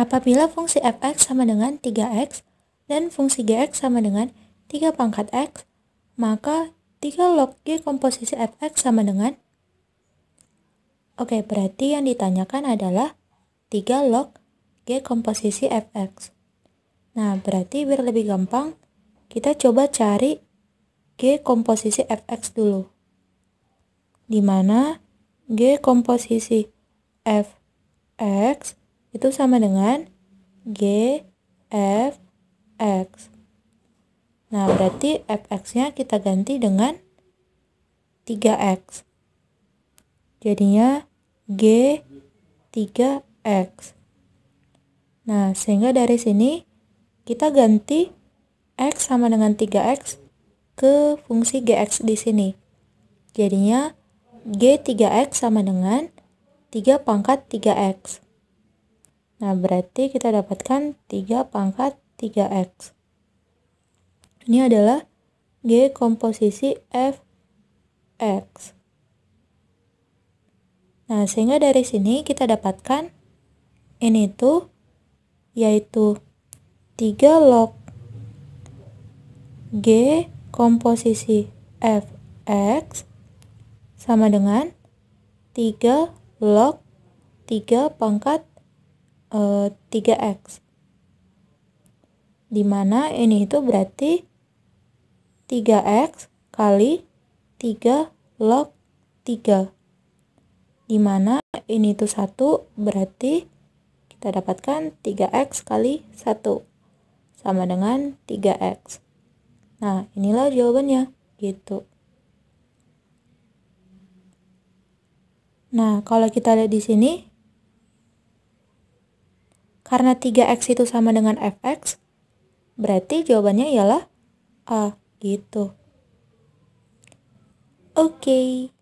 Apabila fungsi fx sama dengan 3x dan fungsi gx sama dengan 3 pangkat x, maka 3 log g komposisi fx sama dengan Oke, berarti yang ditanyakan adalah 3 log g komposisi fx. Nah, berarti biar lebih gampang, kita coba cari g komposisi fx dulu. Dimana g komposisi f itu sama dengan G F X. Nah, berarti fx-nya kita ganti dengan 3x. Jadinya G 3x. Nah, sehingga dari sini kita ganti x sama dengan 3x ke fungsi gx di sini. Jadinya G 3x sama dengan 3 pangkat 3x. Nah, berarti kita dapatkan 3 pangkat 3X. Ini adalah G komposisi Fx. Nah, sehingga dari sini kita dapatkan ini tuh yaitu 3 log G komposisi Fx sama dengan 3 log 3 pangkat e, eh, 3x dimana ini itu berarti 3x kali 3 log 3 dimana ini itu 1 berarti kita dapatkan 3x kali 1 sama dengan 3x nah inilah jawabannya gitu nah kalau kita lihat di sini karena 3x itu sama dengan fx, berarti jawabannya ialah A gitu. Oke. Okay.